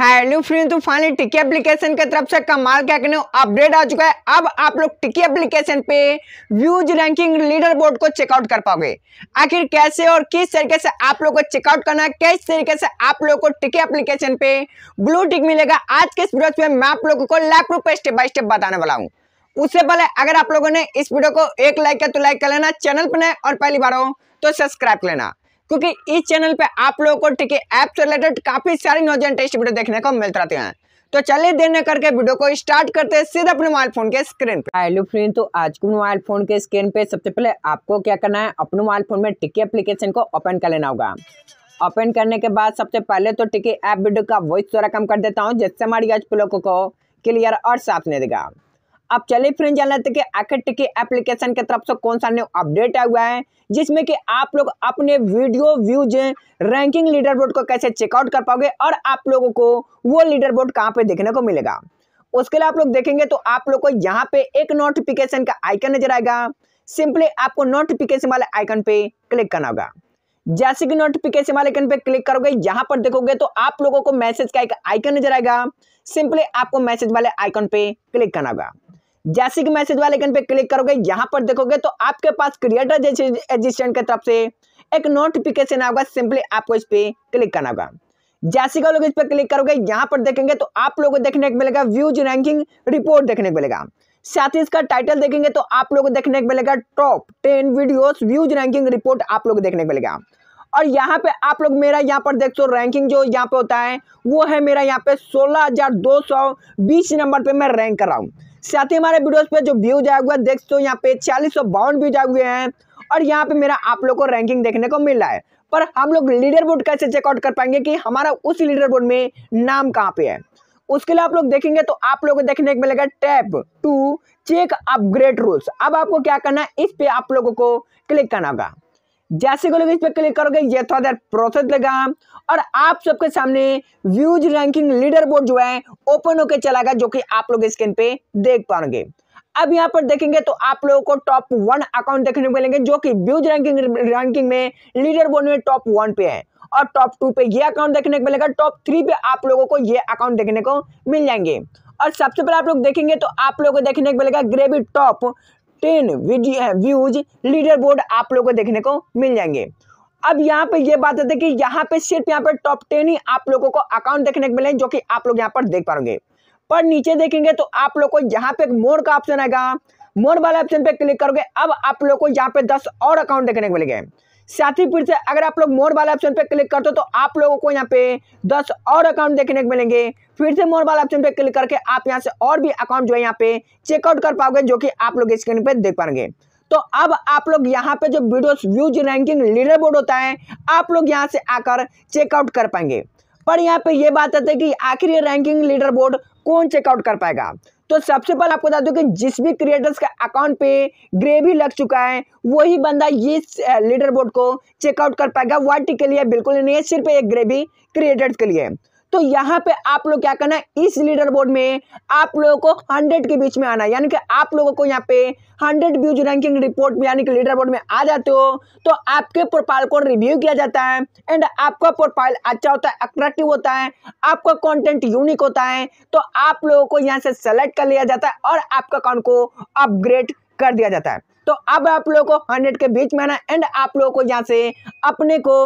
hello friend तो finally Tiki application की तरफ से कमाल क्या कहने अपडेट आ चुका है अब आप लोग टिकी एप्लीकेशन पे व्यूज रैंकिंग लीडर बोर्ड को चेकआउट कर पाओगे आखिर कैसे और किस तरीके से आप लोग को चेकआउट करना है किस तरीके से आप लोग को टिकी एप्लीकेशन पे ब्लू टिक मिलेगा आज के इस वीडियो में मैं आप लोगों को लाख रुपए स्टेप बाय स्टेप बताने वाला हूँ उससे पहले अगर आप लोगों ने इस वीडियो को एक लाइक किया तो लाइक कर लेना चैनल पर नए और पहली बार हो तो सब्सक्राइब कर लेना क्योंकि इस चैनल पे आप लोगों को ठीक है ऐप से रिलेटेड काफी सारी नॉलेज एंड टेस्ट वीडियो देखने को मिलते रहते हैं तो चलिए देने करके वीडियो को स्टार्ट करते हैं सीधे अपने मोबाइल फोन के स्क्रीन पे हेलो फ्रेंड तो आज के मोबाइल फोन के स्क्रीन पे सबसे पहले आपको क्या करना है अपने मोबाइल फोन में टिके एप्लीकेशन को ओपन कर लेना होगा ओपन करने के बाद सबसे पहले तो टिके ऐप वीडियो का वॉइस थोड़ा कम कर देता हूँ जिससे हमारी आज लोगों को क्लियर और साफ नहीं देगा आप चले फ्रेंड जान लेते कि आकट की एप्लीकेशन के तरफ से कौन सा न्यू अपडेट आया हुआ है जिसमें कि आप लोग अपने video views ranking leader board को कैसे चेकआउट कर पाओगे और आप लोगों को वो लीडर बोर्ड कहाँ पे देखने को मिलेगा उसके लिए आप लोग देखेंगे तो आप लोग को यहाँ पे एक नोटिफिकेशन का आइकन नजर आएगा सिंपली आपको नोटिफिकेशन वाले आइकन पे क्लिक करना होगा जैसे कि नोटिफिकेशन वाले आइकन पे क्लिक करोगे यहाँ पर देखोगे तो आप लोगों को मैसेज का एक आइकन नजर आएगा सिंपली आपको मैसेज वाले आइकन पे क्लिक करना होगा जैसे कि मैसेज वाले पे क्लिक करोगे यहाँ पर देखोगे तो आपके पास क्रिएटर एजिस्टेंट के तरफ से एक नोटिफिकेशन आएगा सिंपली आपको इस पर क्लिक करना होगा जैसे का लोग इस पर क्लिक करोगे यहाँ पर देखेंगे तो आप लोगों को देखने को मिलेगा व्यूज रैंकिंग रिपोर्ट देखने को मिलेगा साथ ही इसका टाइटल देखेंगे तो आप लोगों को देखने को मिलेगा top ten videos views ranking report आप लोग देखने को मिलेगा और यहाँ पे आप लोग मेरा यहाँ पर देख सो रैंकिंग जो यहाँ पे होता है वो है मेरा यहाँ पे सोलह नंबर पे मैं रैंक कर रहा हूँ साथ ही हमारे वीडियोस पे जो व्यूज आए हुए देख सो यहाँ पे छियालीस सौ बावन व्यूज आए हुए हैं और यहाँ पे मेरा आप लोगों को रैंकिंग देखने को मिल रहा है पर हम लोग लीडर बोर्ड कैसे चेकआउट कर पाएंगे कि हमारा उस लीडर बोर्ड में नाम कहाँ पे है उसके लिए आप लोग देखेंगे तो आप लोगों को देखने को मिलेगा tap to check upgrade rules अब आपको क्या करना है इस पे आप लोगों को क्लिक करना होगा जैसे को लोग इस पर क्लिक करोगे ये थोड़ा देर प्रोसेस लगा और आप सबके सामने व्यूज रैंकिंग लीडर बोर्ड जो है ओपन होकर चलाएगा जो कि आप लोग स्क्रीन पे देख पाओगे अब यहाँ पर देखेंगे तो आप लोगों को टॉप वन अकाउंट देखने को मिलेंगे जो कि व्यूज रैंकिंग रैंकिंग में लीडर बोर्ड में टॉप वन पे है और टॉप टू पे ये अकाउंट देखने को मिलेगा टॉप थ्री पे आप लोगों को ये अकाउंट देखने को मिल जाएंगे और सबसे पहले आप लोग देखेंगे तो आप लोगों को देखने को मिलेगा ग्रेवी top ten views leader board आप लोगों को देखने को मिल जाएंगे अब यहाँ पे ये बात है कि यहाँ पे सिर्फ यहाँ पे टॉप टेन ही आप लोगों को अकाउंट देखने को मिले जो कि आप लोग यहाँ पर देख पाओगे पर नीचे देखेंगे तो आप लोग को यहाँ पे मोर का ऑप्शन आएगा मोर वाले ऑप्शन पे क्लिक करोगे अब आप लोग को यहाँ पे दस और अकाउंट देखने को मिलेंगे साथ ही फिर से अगर आप लोग मोर वाले ऑप्शन पे क्लिक करते हो तो आप लोगों को यहाँ पे दस और अकाउंट देखने को मिलेंगे फिर से मोर वाले ऑप्शन पे क्लिक करके आप यहाँ से और भी अकाउंट जो है यहाँ पे चेकआउट कर पाओगे जो कि आप लोग स्क्रीन पर देख पाएंगे तो अब आप लोग यहाँ पे जो video views ranking leader board होता है आप लोग यहाँ से आकर चेकआउट कर पाएंगे पर यहाँ पे ये बात आती है कि आखिर ये रैंकिंग लीडर बोर्ड कौन चेकआउट कर पाएगा तो सबसे पहले आपको बता दूं कि जिस भी क्रिएटर्स का अकाउंट पे ग्रेवी लग चुका है वही बंदा ये लीडर बोर्ड को चेकआउट कर पाएगा वाटी के लिए बिल्कुल नहीं है सिर्फ एक ग्रेवी क्रिएटर्स के लिए तो यहाँ पे आप लोग क्या करना है इस लीडर बोर्ड में आप लोगों को हंड्रेड के बीच में आना यानी कि आप लोगों को यहाँ पे हंड्रेड व्यूज रैंकिंग रिपोर्ट में यानी कि लीडर बोर्ड में आ जाते हो तो आपके प्रोफाइल को रिव्यू किया जाता है एंड आपका प्रोफाइल अच्छा होता है अट्रैक्टिव होता है आपका कॉन्टेंट यूनिक होता है तो आप लोगों को यहाँ से सेलेक्ट कर लिया जाता है और आपका अकाउंट को अपग्रेड कर दिया जाता है तो अब आप लोगों को हंड्रेड के बीच में आना एंड आप लोगों को यहाँ से अपने को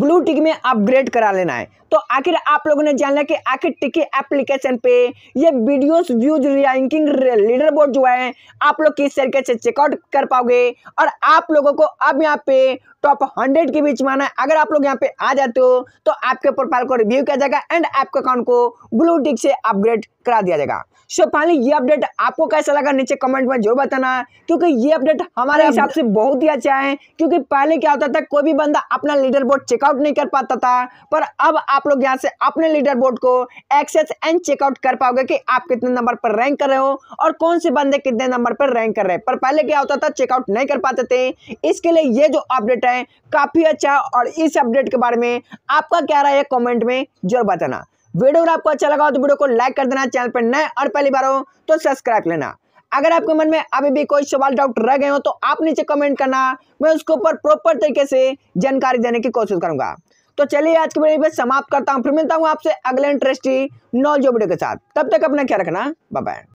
ब्लू टिक में अपग्रेड करा लेना है तो आखिर आप लोगों ने जाना कि आखिर टिकी एप्लीकेशन पे ये videos views ranking leader board जो है आप लोग किस तरीके से चेकआउट कर पाओगे और आप लोगों को अब यहाँ पे टॉप हंड्रेड के बीच माना है अगर आप लोग यहाँ पे आ जाते हो तो आपके प्रोफाइल को रिव्यू किया जाएगा एंड आपके अकाउंट को ब्लू टिक से अपग्रेड करा दिया जाएगा सो फाइनली ये अपडेट आपको कैसा लगा नीचे कमेंट में जरूर बताना क्योंकि ये अपडेट हमारे हिसाब से बहुत ही अच्छा है क्योंकि पहले क्या होता था कोई भी बंदा अपना लीडर बोर्ड चेकआउट नहीं कर पाता था पर अब आप लोग यहाँ से अपने लीडर बोर्ड को एक्सेस एंड चेकआउट कर पाओगे कि आप कितने नंबर पर रैंक कर रहे हो और कौन से बंदे कितने नंबर पर रैंक कर रहे हैं पर पहले क्या होता था चेकआउट नहीं कर पाते थे इसके लिए ये जो अपडेट है काफ़ी अच्छा और इस अपडेट के बारे में आपका क्या राय है कॉमेंट में जरूर बताना वीडियो अगर आपको अच्छा लगा हो तो वीडियो को लाइक कर देना चैनल पर नए और पहली बार हो तो सब्सक्राइब लेना अगर आपके मन में अभी भी कोई सवाल डाउट रह गए हो तो आप नीचे कमेंट करना मैं उसके ऊपर प्रॉपर तरीके से जानकारी देने की कोशिश करूंगा तो चलिए आज की वीडियो समाप्त करता हूँ फिर मिलता हूँ आपसे अगले इंटरेस्टिंग नॉलेज वीडियो के साथ तब तक अपना क्या रखना बाय